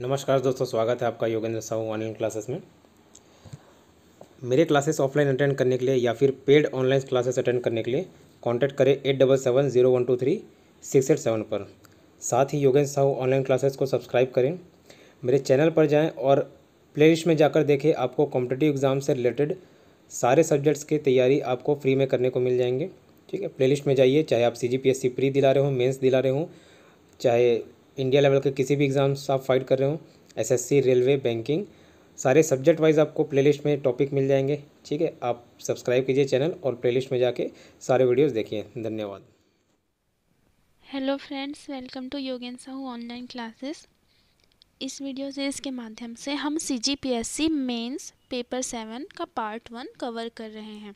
नमस्कार दोस्तों स्वागत है आपका योगेंद्र साहू ऑनलाइन क्लासेस में मेरे क्लासेस ऑफलाइन अटेंड करने के लिए या फिर पेड ऑनलाइन क्लासेस अटेंड करने के लिए कांटेक्ट करें at double seven zero one two three six eight seven पर साथ ही योगेंद्र साहू ऑनलाइन क्लासेस को सब्सक्राइब करें मेरे चैनल पर जाएँ और प्ले में जाकर देखें आपको कॉम्पिटेटिव एग्ज़ाम से रिलेटेड सारे सब्जेक्ट्स की तैयारी आपको फ्री में करने को मिल जाएंगे ठीक है प्ले में जाइए चाहे आप C G P S C pre दिला रहे हों मेन्स दिला रहे हों चाहे इंडिया लेवल के किसी भी एग्ज़ाम्स आप फाइट कर रहे हो एसएससी रेलवे बैंकिंग सारे सब्जेक्ट वाइज आपको प्लेलिस्ट में टॉपिक मिल जाएंगे ठीक है आप सब्सक्राइब कीजिए चैनल और प्लेलिस्ट में जाके सारे वीडियोस देखिए धन्यवाद hello friends welcome to Yogen Sahu online classes इस वीडियो सीरीज़ के माध्यम से हम C G P S C mains paper seven का पार्ट वन कवर कर रहे हैं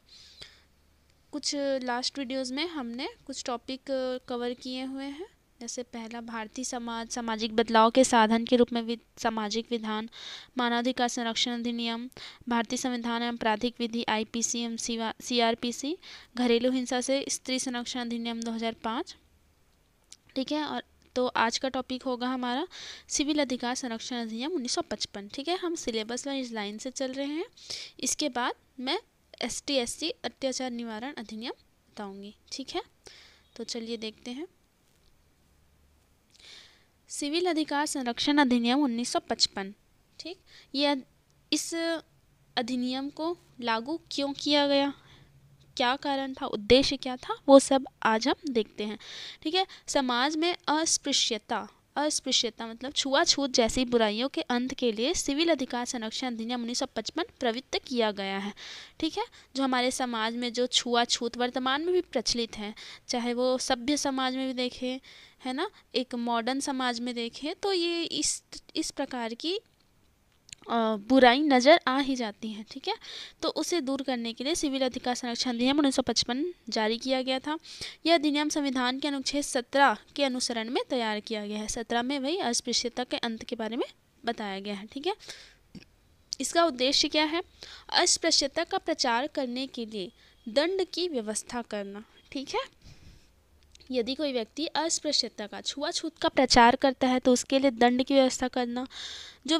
कुछ लास्ट वीडियोज़ में हमने कुछ टॉपिक कवर किए हुए हैं जैसे पहला भारतीय समाज सामाजिक बदलाव के साधन के रूप में वि, सामाजिक विधान मानवाधिकार संरक्षण अधिनियम भारतीय संविधान एवं आपराधिक विधि I P C C M R P C घरेलू हिंसा से स्त्री संरक्षण अधिनियम 2005 ठीक है और तो आज का टॉपिक होगा हमारा सिविल अधिकार संरक्षण अधिनियम 1955 ठीक है हम सिलेबस वाइज लाइन से चल रहे हैं इसके बाद मैं एस टी अत्याचार निवारण अधिनियम बताऊँगी ठीक है तो चलिए देखते हैं सिविल अधिकार संरक्षण अधिनियम 1955 ठीक ये इस अधिनियम को लागू क्यों किया गया क्या कारण था उद्देश्य क्या था वो सब आज हम देखते हैं ठीक है समाज में अस्पृश्यता अस्पृश्यता मतलब छुआछूत जैसी बुराइयों के अंत के लिए सिविल अधिकार संरक्षण अधिनियम उन्नीस प्रवृत्त किया गया है ठीक है जो हमारे समाज में जो छुआछूत वर्तमान में भी प्रचलित है चाहे वो सभ्य समाज में भी देखें है ना एक मॉडर्न समाज में देखें तो ये इस इस प्रकार की बुराई नज़र आ ही जाती है ठीक है तो उसे दूर करने के लिए सिविल अधिकार संरक्षण अधिनियम उन्नीस जारी किया गया था यह अधिनियम संविधान के अनुच्छेद सत्रह के अनुसरण में तैयार किया गया है सत्रह में वही अस्पृश्यता के अंत के बारे में बताया गया है ठीक है इसका उद्देश्य क्या है अस्पृश्यता का प्रचार करने के लिए दंड की व्यवस्था करना ठीक है यदि कोई व्यक्ति अस्पृश्यता का छुआछूत का प्रचार करता है तो उसके लिए दंड की व्यवस्था करना जो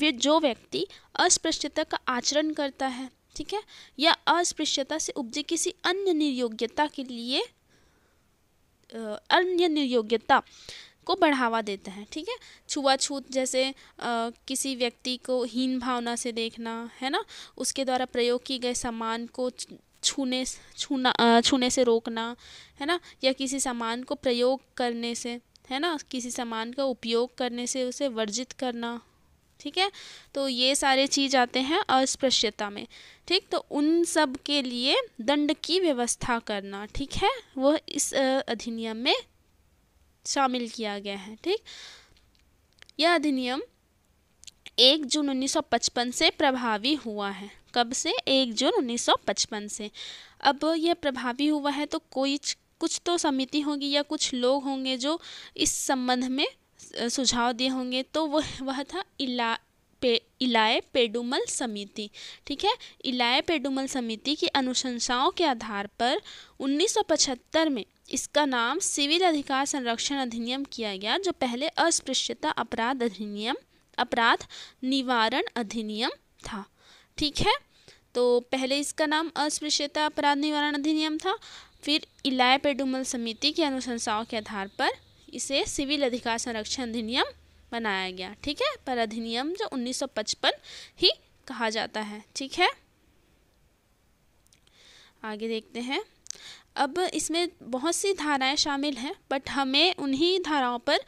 वे जो व्यक्ति अस्पृश्यता का आचरण करता है ठीक है या अस्पृश्यता से उपजे किसी अन्य निर्योग्यता के लिए अन्य निर्योग्यता को बढ़ावा देता है ठीक है छुआछूत जैसे आ, किसी व्यक्ति को हीन भावना से देखना है ना उसके द्वारा प्रयोग किए गए सामान को छूने छूना छूने से रोकना है ना या किसी सामान को प्रयोग करने से है ना किसी सामान का उपयोग करने से उसे वर्जित करना ठीक है तो ये सारे चीज आते हैं अस्पृश्यता में ठीक तो उन सब के लिए दंड की व्यवस्था करना ठीक है वह इस अधिनियम में शामिल किया गया है ठीक यह अधिनियम एक जून 1955 से प्रभावी हुआ है कब से एक जून 1955 से अब यह प्रभावी हुआ है तो कोई कुछ तो समिति होगी या कुछ लोग होंगे जो इस संबंध में सुझाव दिए होंगे तो वह वह था इला पे इलाय पेडुमल समिति ठीक है इलाय पेडुमल समिति की अनुशंसाओं के आधार पर 1975 में इसका नाम सिविल अधिकार संरक्षण अधिनियम किया गया जो पहले अस्पृश्यता अपराध अधिनियम अपराध निवारण अधिनियम था ठीक है तो पहले इसका नाम अस्पृश्यता अपराध निवारण अधिनियम था फिर इलाय पेडुमल समिति की अनुशंसाओं के आधार पर इसे सिविल अधिकार संरक्षण अधिनियम बनाया गया ठीक है पर अधिनियम जो 1955 ही कहा जाता है ठीक है आगे देखते हैं अब इसमें बहुत सी धाराएं शामिल हैं बट हमें उन्हीं धाराओं पर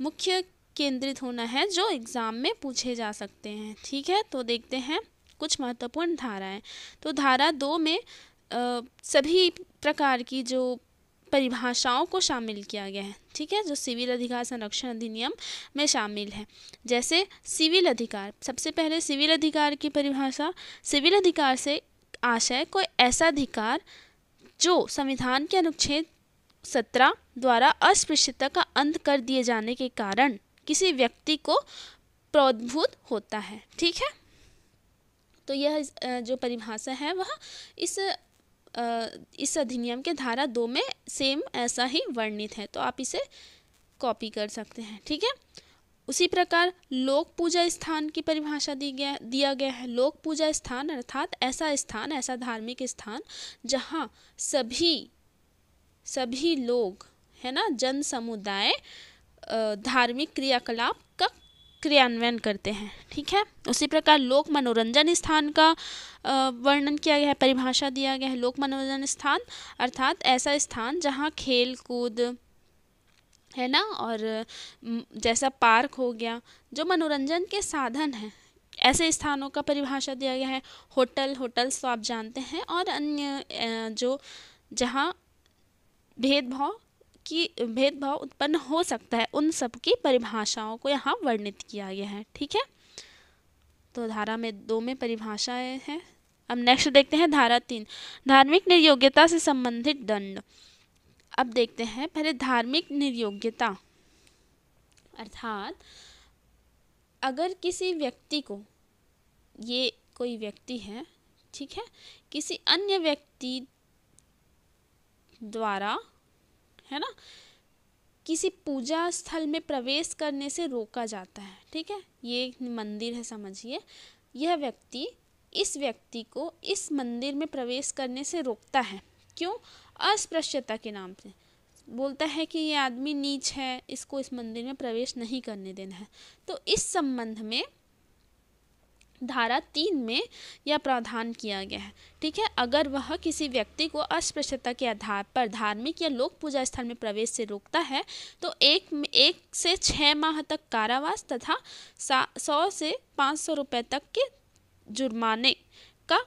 मुख्य केंद्रित होना है जो एग्ज़ाम में पूछे जा सकते हैं ठीक है तो देखते हैं कुछ महत्वपूर्ण धाराएं तो धारा दो में आ, सभी प्रकार की जो परिभाषाओं को शामिल किया गया है ठीक है जो सिविल अधिकार संरक्षण अधिनियम में शामिल है जैसे सिविल अधिकार सबसे पहले सिविल अधिकार की परिभाषा सिविल अधिकार से आशय कोई ऐसा अधिकार जो संविधान के अनुच्छेद सत्रह द्वारा अस्पृश्यता का अंत कर दिए जाने के कारण किसी व्यक्ति को प्रोद्भूत होता है ठीक है तो यह जो परिभाषा है वह इस इस अधिनियम के धारा दो में सेम ऐसा ही वर्णित है तो आप इसे कॉपी कर सकते हैं ठीक है उसी प्रकार लोक पूजा स्थान की परिभाषा दी गया दिया गया है लोक पूजा स्थान अर्थात ऐसा स्थान ऐसा धार्मिक स्थान जहाँ सभी सभी लोग है ना जन समुदाय धार्मिक क्रियाकलाप का क्रियान्वयन करते हैं ठीक है उसी प्रकार लोक मनोरंजन स्थान का वर्णन किया गया है परिभाषा दिया गया है लोक मनोरंजन स्थान अर्थात ऐसा स्थान जहाँ खेल कूद है ना और जैसा पार्क हो गया जो मनोरंजन के साधन हैं ऐसे स्थानों का परिभाषा दिया गया है होटल होटल्स तो आप जानते हैं और अन्य जो जहाँ भेदभाव की भेदभाव उत्पन्न हो सकता है उन सब की परिभाषाओं को यहाँ वर्णित किया गया है ठीक है तो धारा में दो में परिभाषाएं हैं अब नेक्स्ट देखते हैं धारा तीन धार्मिक निर्योग्यता से संबंधित दंड अब देखते हैं पहले धार्मिक निर्योग्यता अर्थात अगर किसी व्यक्ति को ये कोई व्यक्ति है ठीक है किसी अन्य व्यक्ति द्वारा है ना किसी पूजा स्थल में प्रवेश करने से रोका जाता है ठीक है ये एक मंदिर है समझिए यह व्यक्ति इस व्यक्ति को इस मंदिर में प्रवेश करने से रोकता है क्यों अस्पृश्यता के नाम से बोलता है कि ये आदमी नीच है इसको इस मंदिर में प्रवेश नहीं करने देना है तो इस संबंध में धारा तीन में यह प्रावधान किया गया है ठीक है अगर वह किसी व्यक्ति को अस्पृश्यता के आधार पर धार्मिक या लोक पूजा स्थल में प्रवेश से रोकता है तो एक एक से छः माह तक कारावास तथा सौ से पाँच सौ रुपये तक के जुर्माने का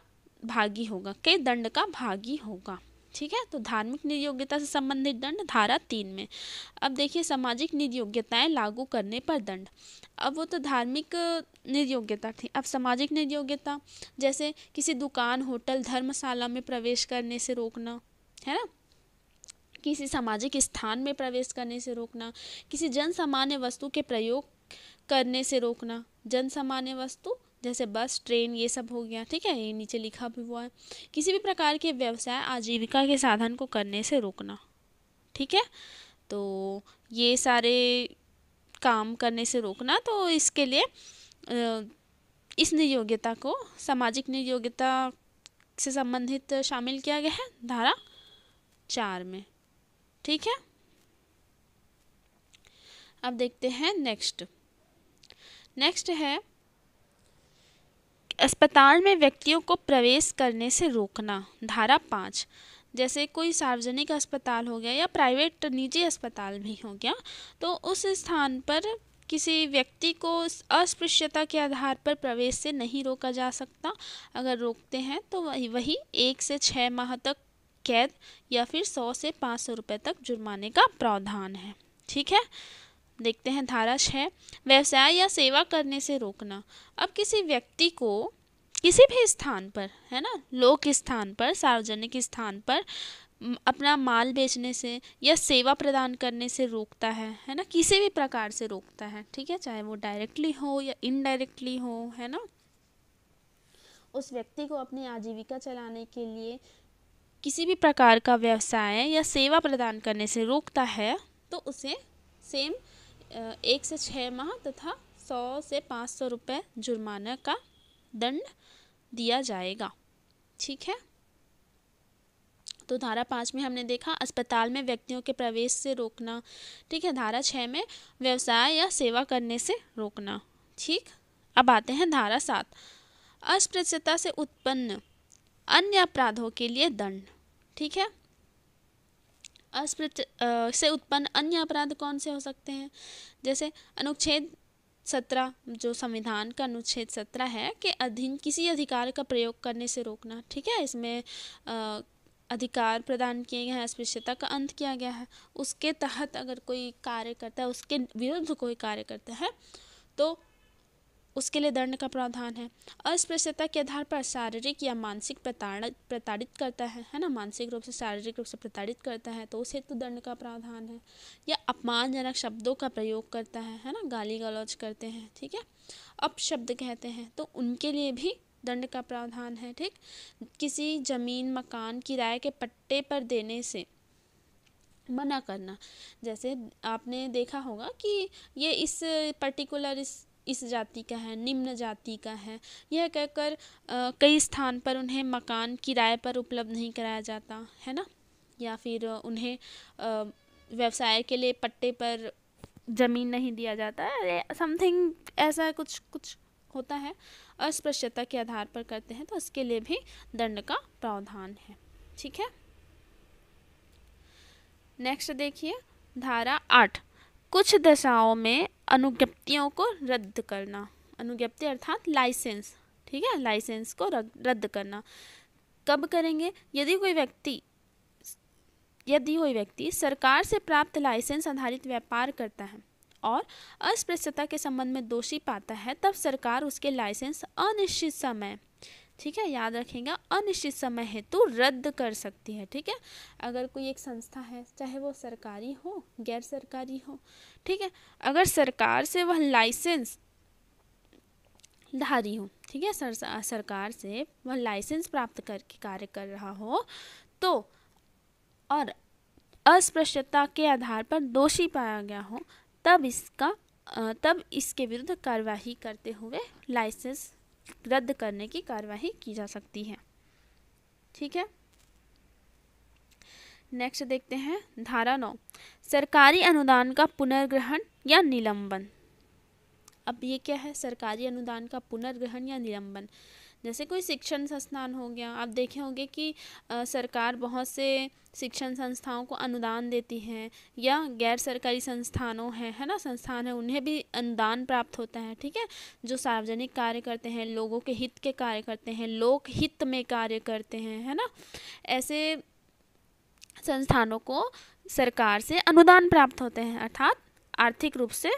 भागी होगा के दंड का भागी होगा ठीक है तो धार्मिक निर्योग्यता से संबंधित दंड धारा तीन में अब देखिए सामाजिक निधि लागू करने पर दंड अब वो तो धार्मिक निर्योग्यता थी अब सामाजिक निर्योग्यता जैसे किसी दुकान होटल धर्मशाला में प्रवेश करने से रोकना है ना किसी सामाजिक स्थान में प्रवेश करने से रोकना किसी जन सामान्य वस्तु के प्रयोग करने से रोकना जन सामान्य वस्तु जैसे बस ट्रेन ये सब हो गया ठीक है ये नीचे लिखा भी हुआ है किसी भी प्रकार के व्यवसाय आजीविका के साधन को करने से रोकना ठीक है तो ये सारे काम करने से रोकना तो इसके लिए इस नियोग्यता को सामाजिक नियोग्यता से संबंधित शामिल किया गया है धारा चार में ठीक है अब देखते हैं नेक्स्ट नेक्स्ट है अस्पताल में व्यक्तियों को प्रवेश करने से रोकना धारा पाँच जैसे कोई सार्वजनिक अस्पताल हो गया या प्राइवेट निजी अस्पताल भी हो गया तो उस स्थान पर किसी व्यक्ति को अस्पृश्यता के आधार पर प्रवेश से नहीं रोका जा सकता अगर रोकते हैं तो वही वही एक से छः माह तक कैद या फिर सौ से पाँच सौ रुपये तक जुर्माने का प्रावधान है ठीक है देखते हैं धारा छः व्यवसाय या सेवा करने से रोकना अब किसी व्यक्ति को किसी भी स्थान पर है ना लोक स्थान पर सार्वजनिक स्थान पर अपना माल बेचने से या सेवा प्रदान करने से रोकता है है ना किसी भी प्रकार से रोकता है ठीक है चाहे वो डायरेक्टली हो या इनडायरेक्टली हो है ना उस व्यक्ति को अपनी आजीविका चलाने के लिए किसी भी प्रकार का व्यवसाय या सेवा प्रदान करने से रोकता है तो उसे सेम एक से छः माह तथा सौ से पाँच सौ रुपये जुर्माना का दंड दिया जाएगा ठीक है तो धारा पाँच में हमने देखा अस्पताल में व्यक्तियों के प्रवेश से रोकना ठीक है धारा छः में व्यवसाय या सेवा करने से रोकना ठीक अब आते हैं धारा सात अस्पृश्यता से उत्पन्न अन्य अपराधों के लिए दंड ठीक है अस्पृत से उत्पन्न अन्य अपराध कौन से हो सकते हैं जैसे अनुच्छेद सत्रह जो संविधान का अनुच्छेद सत्रह है कि अधीन किसी अधिकार का प्रयोग करने से रोकना ठीक है इसमें आ, अधिकार प्रदान किए गए हैं अस्पृश्यता का अंत किया गया है उसके तहत अगर कोई कार्य करता है उसके विरुद्ध कोई कार्य करता है तो उसके लिए दंड का प्रावधान है अस्पृश्यता के आधार पर शारीरिक या मानसिक प्रताड़ प्रताड़ित करता है है ना मानसिक रूप से शारीरिक रूप से प्रताड़ित करता है तो उस हेतु तो दंड का प्रावधान है या अपमानजनक शब्दों का प्रयोग करता है है ना गाली गलौज करते हैं ठीक है अपशब्द कहते हैं तो उनके लिए भी दंड का प्रावधान है ठीक किसी जमीन मकान किराए के पट्टे पर देने से मना करना जैसे आपने देखा होगा कि ये इस पर्टिकुलर इस इस जाति का है निम्न जाति का है यह कहकर कई स्थान पर उन्हें मकान किराए पर उपलब्ध नहीं कराया जाता है ना या फिर उन्हें व्यवसाय के लिए पट्टे पर ज़मीन नहीं दिया जाता समथिंग ऐसा कुछ कुछ होता है अस्पृश्यता के आधार पर करते हैं तो उसके लिए भी दंड का प्रावधान है ठीक है नेक्स्ट देखिए धारा आठ कुछ दशाओं में अनुज्ञप्तियों को रद्द करना अनुज्ञप्ति अर्थात लाइसेंस ठीक है लाइसेंस को रद्द करना कब करेंगे यदि कोई व्यक्ति यदि कोई व्यक्ति सरकार से प्राप्त लाइसेंस आधारित व्यापार करता है और अस्पृश्यता के संबंध में दोषी पाता है तब सरकार उसके लाइसेंस अनिश्चित समय ठीक है याद रखेंगे अनिश्चित समय हेतु रद्द कर सकती है ठीक है अगर कोई एक संस्था है चाहे वो सरकारी हो गैर सरकारी हो ठीक है अगर सरकार से वह लाइसेंस धारी हो ठीक है सर सरकार से वह लाइसेंस प्राप्त करके कार्य कर रहा हो तो और अस्पृश्यता के आधार पर दोषी पाया गया हो तब इसका तब इसके विरुद्ध कार्यवाही करते हुए लाइसेंस रद्द करने की कार्यवाही की जा सकती है ठीक है नेक्स्ट देखते हैं धारा नौ सरकारी अनुदान का पुनर्ग्रहण या निलंबन अब ये क्या है सरकारी अनुदान का पुनर्ग्रहण या निलंबन जैसे कोई शिक्षण संस्थान हो गया आप देखे होंगे कि सरकार बहुत से शिक्षण संस्थाओं को अनुदान देती है या गैर सरकारी संस्थानों हैं है ना संस्थान है उन्हें भी अनुदान प्राप्त होता है ठीक है जो सार्वजनिक कार्य करते हैं लोगों के हित के कार्य करते हैं लोक हित में कार्य करते हैं है ना ऐसे संस्थानों को सरकार से अनुदान प्राप्त होते हैं अर्थात आर्थिक रूप से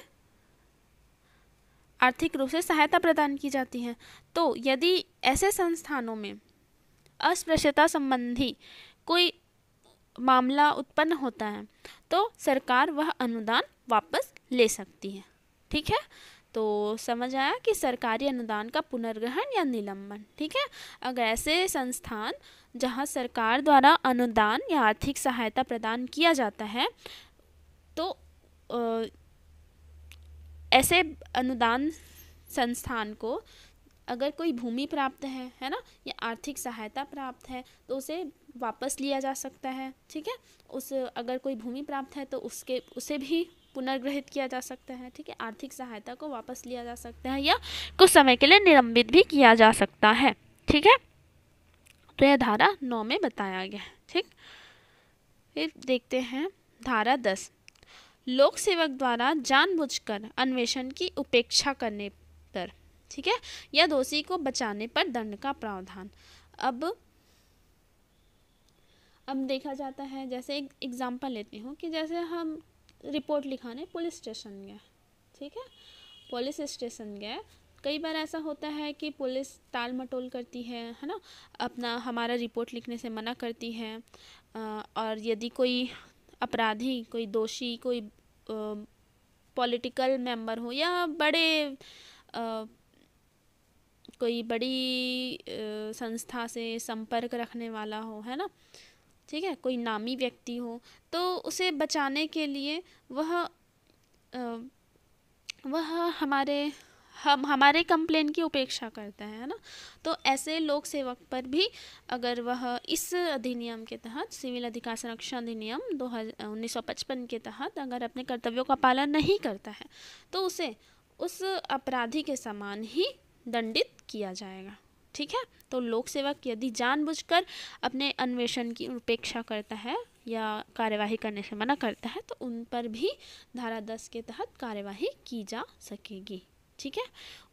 आर्थिक रूप से सहायता प्रदान की जाती है तो यदि ऐसे संस्थानों में अस्पृश्यता संबंधी कोई मामला उत्पन्न होता है तो सरकार वह अनुदान वापस ले सकती है ठीक है तो समझ आया कि सरकारी अनुदान का पुनर्ग्रहण या निलंबन ठीक है अगर ऐसे संस्थान जहां सरकार द्वारा अनुदान या आर्थिक सहायता प्रदान किया जाता है तो ऐसे अनुदान संस्थान को अगर कोई भूमि प्राप्त है है ना या आर्थिक सहायता प्राप्त है तो उसे वापस लिया जा सकता है ठीक है उस अगर कोई भूमि प्राप्त है तो उसके उसे भी पुनर्ग्रहित किया जा सकता है ठीक है आर्थिक सहायता को वापस लिया जा सकता है या कुछ समय के लिए निलंबित भी किया जा सकता है ठीक है तो यह धारा नौ में बताया गया है ठीक फिर देखते हैं धारा दस लोक सेवक द्वारा जानबूझकर अन्वेषण की उपेक्षा करने पर ठीक है या दोषी को बचाने पर दंड का प्रावधान अब अब देखा जाता है जैसे एक एग्जाम्पल लेती हूँ कि जैसे हम रिपोर्ट लिखाने पुलिस स्टेशन गए ठीक है पुलिस स्टेशन गए कई बार ऐसा होता है कि पुलिस टाल मटोल करती है है ना अपना हमारा रिपोर्ट लिखने से मना करती है और यदि कोई अपराधी कोई दोषी कोई पॉलिटिकल मेंबर हो या बड़े आ, कोई बड़ी आ, संस्था से संपर्क रखने वाला हो है ना ठीक है कोई नामी व्यक्ति हो तो उसे बचाने के लिए वह आ, वह हमारे हम हमारे कंप्लेन की उपेक्षा करता है ना तो ऐसे लोक सेवक पर भी अगर वह इस अधिनियम के तहत सिविल अधिकार संरक्षण अधिनियम दो हज़ार के तहत अगर अपने कर्तव्यों का पालन नहीं करता है तो उसे उस अपराधी के समान ही दंडित किया जाएगा ठीक है तो लोक सेवक यदि जानबूझकर अपने अन्वेषण की उपेक्षा करता है या कार्यवाही करने से मना करता है तो उन पर भी धारा दस के तहत कार्यवाही की जा सकेगी ठीक है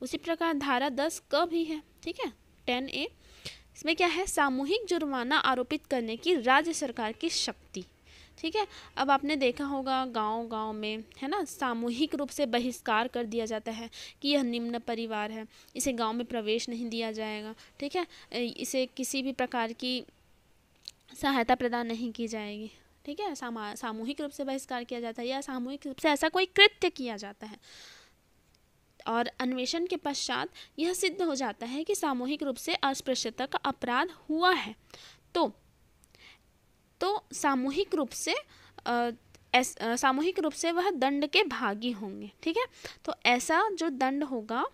उसी प्रकार धारा दस क भी है ठीक है टेन ए इसमें क्या है सामूहिक जुर्माना आरोपित करने की राज्य सरकार की शक्ति ठीक है अब आपने देखा होगा गांव गांव में है ना सामूहिक रूप से बहिष्कार कर दिया जाता है कि यह निम्न परिवार है इसे गांव में प्रवेश नहीं दिया जाएगा ठीक है इसे किसी भी प्रकार की सहायता प्रदान नहीं की जाएगी ठीक है सामा सामूहिक रूप से बहिष्कार किया जाता है या सामूहिक रूप से ऐसा कोई कृत्य किया जाता है और अन्वेषण के पश्चात यह सिद्ध हो जाता है कि सामूहिक रूप से अस्पृश्यता का अपराध हुआ है तो तो सामूहिक रूप से सामूहिक रूप से वह दंड के भागी होंगे ठीक है तो ऐसा जो दंड होगा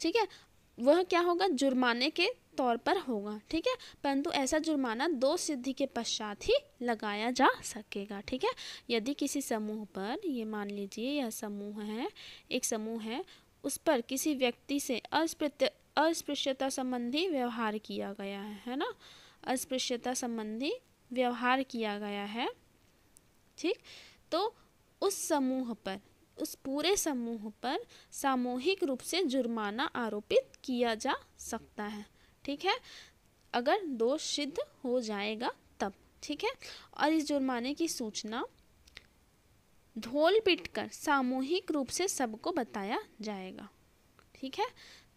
ठीक है वह क्या होगा जुर्माने के तौर पर होगा ठीक है परंतु ऐसा जुर्माना दो सिद्धि के पश्चात ही लगाया जा सकेगा ठीक है यदि किसी समूह पर ये मान लीजिए यह समूह है एक समूह है उस पर किसी व्यक्ति से अस्पृत्य अस्पृश्यता संबंधी व्यवहार किया गया है है ना अस्पृश्यता संबंधी व्यवहार किया गया है ठीक तो उस समूह पर उस पूरे समूह पर सामूहिक रूप से जुर्माना आरोपित किया जा सकता है ठीक है अगर दोष सिद्ध हो जाएगा तब ठीक है और इस जुर्माने की सूचना धोल पिट कर सामूहिक रूप से सबको बताया जाएगा ठीक है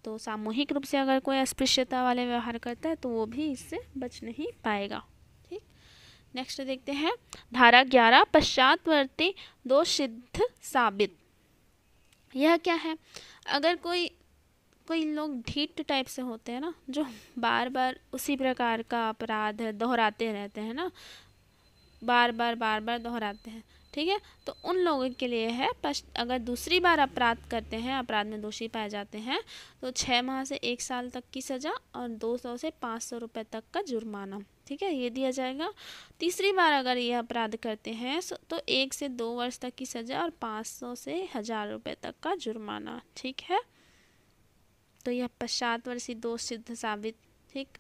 तो सामूहिक रूप से अगर कोई अस्पृश्यता वाले व्यवहार करता है तो वो भी इससे बच नहीं पाएगा ठीक नेक्स्ट देखते हैं धारा ग्यारह पश्चातवर्ती दोष सिद्ध साबित यह क्या है अगर कोई कई लोग ढीठ टाइप से होते हैं ना जो बार बार उसी प्रकार का अपराध दोहराते रहते हैं ना बार बार बार बार दोहराते हैं ठीक है तो उन लोगों के लिए है अगर दूसरी बार अपराध करते हैं अपराध में दोषी पाए जाते हैं तो छः माह से एक साल तक की सज़ा और दो सौ से पाँच सौ रुपये तक का जुर्माना ठीक है ये दिया जाएगा तीसरी बार अगर ये अपराध करते हैं तो एक से दो वर्ष तक की सज़ा और पाँच सौ से हज़ार रुपये तक का जुर्माना ठीक है तो यह पश्चातवर्षी दोष सिद्ध साबित ठीक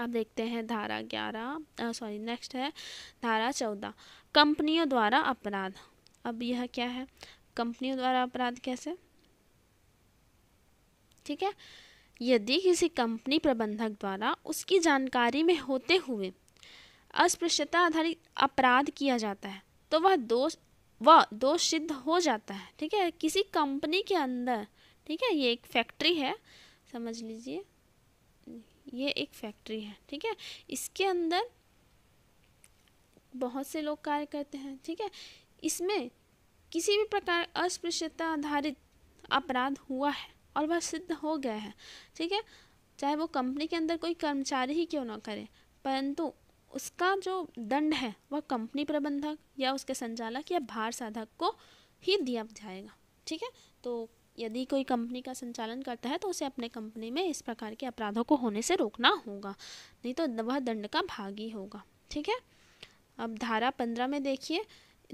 अब देखते हैं धारा ग्यारह सॉरी नेक्स्ट है धारा चौदह कंपनियों द्वारा अपराध अब यह क्या है कंपनियों द्वारा अपराध कैसे ठीक है यदि किसी कंपनी प्रबंधक द्वारा उसकी जानकारी में होते हुए अस्पृश्यता आधारित अपराध किया जाता है तो वह दोष वह दोष सिद्ध हो जाता है ठीक है किसी कंपनी के अंदर ठीक है ये एक फैक्ट्री है समझ लीजिए ये एक फैक्ट्री है ठीक है इसके अंदर बहुत से लोग कार्य करते हैं ठीक है इसमें किसी भी प्रकार अस्पृश्यता आधारित अपराध हुआ है और वह सिद्ध हो गया है ठीक है चाहे वो कंपनी के अंदर कोई कर्मचारी ही क्यों ना करे परंतु उसका जो दंड है वह कंपनी प्रबंधक या उसके संचालक या भार साधक को ही दिया जाएगा ठीक है तो यदि कोई कंपनी का संचालन करता है तो उसे अपने कंपनी में इस प्रकार के अपराधों को होने से रोकना होगा नहीं तो वह दंड का भागी होगा ठीक है अब धारा पंद्रह में देखिए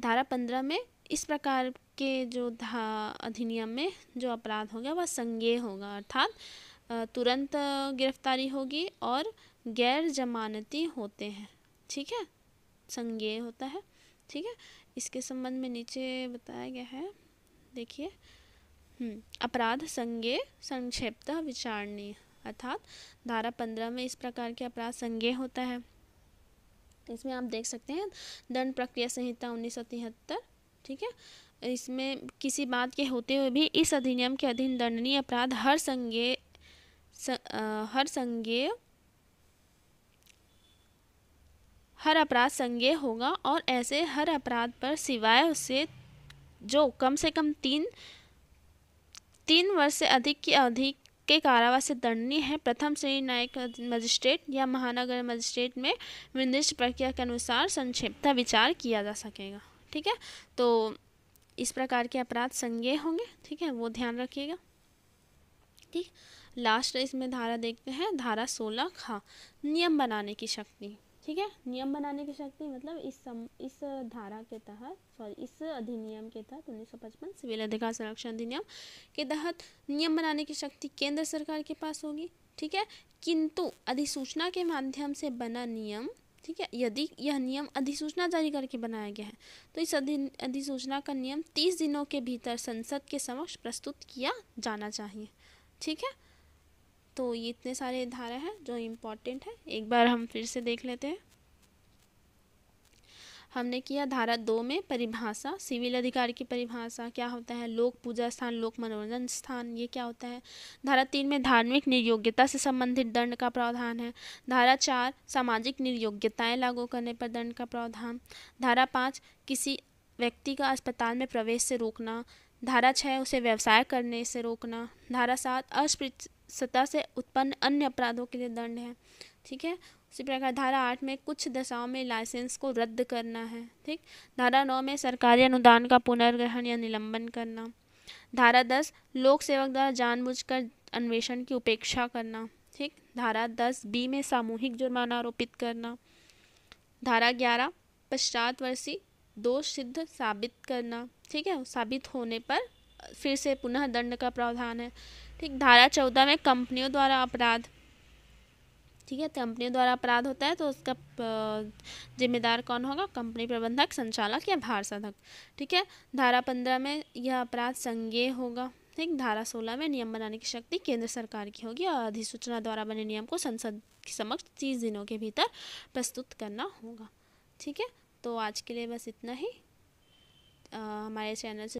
धारा पंद्रह में इस प्रकार के जो धा अधिनियम में जो अपराध होगा वह संज्ञेय होगा अर्थात तुरंत गिरफ्तारी होगी और गैर जमानती होते हैं ठीक है संज्ञेय होता है ठीक है इसके संबंध में नीचे बताया गया है देखिए हम्म, अपराध संज्ञे संक्षेपतः विचारणीय अर्थात धारा पंद्रह में इस प्रकार के अपराध संज्ञे होता है इसमें आप देख सकते हैं दंड प्रक्रिया संहिता उन्नीस ठीक है इसमें किसी बात के होते हुए भी इस अधिनियम के अधीन दंडनीय अपराध हर संज्ञे हर संज्ञे हर अपराध संज्ञे होगा और ऐसे हर अपराध पर सिवाय उसे जो कम से कम तीन तीन वर्ष से अधिक की अवधि के कारावास से दंडनीय है प्रथम श्रेणी न्यायिक मजिस्ट्रेट या महानगर मजिस्ट्रेट में निर्दिष्ट प्रक्रिया के अनुसार संक्षिप्त विचार किया जा सकेगा ठीक है तो इस प्रकार के अपराध संज्ञेय होंगे ठीक है वो ध्यान रखिएगा ठीक लास्ट इसमें धारा देखते हैं धारा सोलह खा नियम बनाने की शक्ति ठीक है नियम बनाने की शक्ति मतलब इस सम इस धारा के तहत सॉरी इस अधिनियम के तहत उन्नीस सौ पचपन सिविल अधिकार संरक्षण अधिनियम के तहत नियम बनाने की शक्ति केंद्र सरकार के पास होगी ठीक है किंतु अधिसूचना के माध्यम से बना नियम ठीक है यदि यह नियम अधिसूचना जारी करके बनाया गया है तो इस अधि अधिसूचना का नियम तीस दिनों के भीतर संसद के समक्ष प्रस्तुत किया जाना चाहिए ठीक है तो ये इतने सारे धारा है जो इम्पॉर्टेंट है एक बार हम फिर से देख लेते हैं हमने किया धारा दो में परिभाषा सिविल अधिकार की परिभाषा क्या होता है लोक पूजा स्थान लोक मनोरंजन स्थान ये क्या होता है धारा तीन में धार्मिक निर्योग्यता से संबंधित दंड का प्रावधान है धारा चार सामाजिक निर्योग्यताएं लागू करने पर दंड का प्रावधान धारा पाँच किसी व्यक्ति का अस्पताल में प्रवेश से रोकना धारा छः उसे व्यवसाय करने से रोकना धारा सात अस्पृत सतह से उत्पन्न अन्य अपराधों के लिए दंड है ठीक है उसी प्रकार धारा आठ में कुछ दशाओं में लाइसेंस को रद्द करना है ठीक धारा नौ में सरकारी अनुदान का पुनर्ग्रहण या निलंबन करना धारा दस लोक सेवक द्वारा जानबूझकर अन्वेषण की उपेक्षा करना ठीक धारा दस बी में सामूहिक जुर्माना आरोपित करना धारा ग्यारह पश्चात वर्षी दोष सिद्ध साबित करना ठीक है साबित होने पर फिर से पुनः दंड का प्रावधान है ठीक धारा चौदह में कंपनियों द्वारा अपराध ठीक है कंपनियों द्वारा अपराध होता है तो उसका जिम्मेदार कौन होगा कंपनी प्रबंधक संचालक या भार साधक ठीक है धारा पंद्रह में यह अपराध संज्ञेय होगा ठीक धारा सोलह में नियम बनाने की शक्ति केंद्र सरकार की होगी और अधिसूचना द्वारा बने नियम को संसद के समक्ष तीस दिनों के भीतर प्रस्तुत करना होगा ठीक है तो आज के लिए बस इतना ही आ, हमारे चैनल से